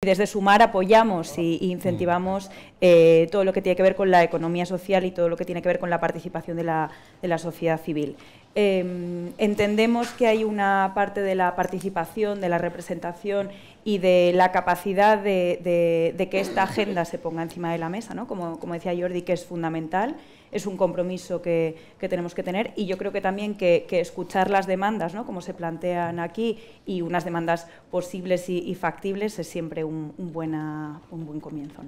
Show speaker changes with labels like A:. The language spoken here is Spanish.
A: Desde Sumar apoyamos e incentivamos eh, todo lo que tiene que ver con la economía social y todo lo que tiene que ver con la participación de la sociedad civil. Em, entendemos que hay una parte de la participación, de la representación y de la capacidad de, que esta agenda se ponga encima de la mesa, ¿no? como, decía Jordi, que es fundamental, es un compromiso que, tenemos que tener y yo creo que también que, escuchar las demandas, ¿no? como se plantean aquí, y unas demandas posibles y, factibles es siempre un, un buen comienzo.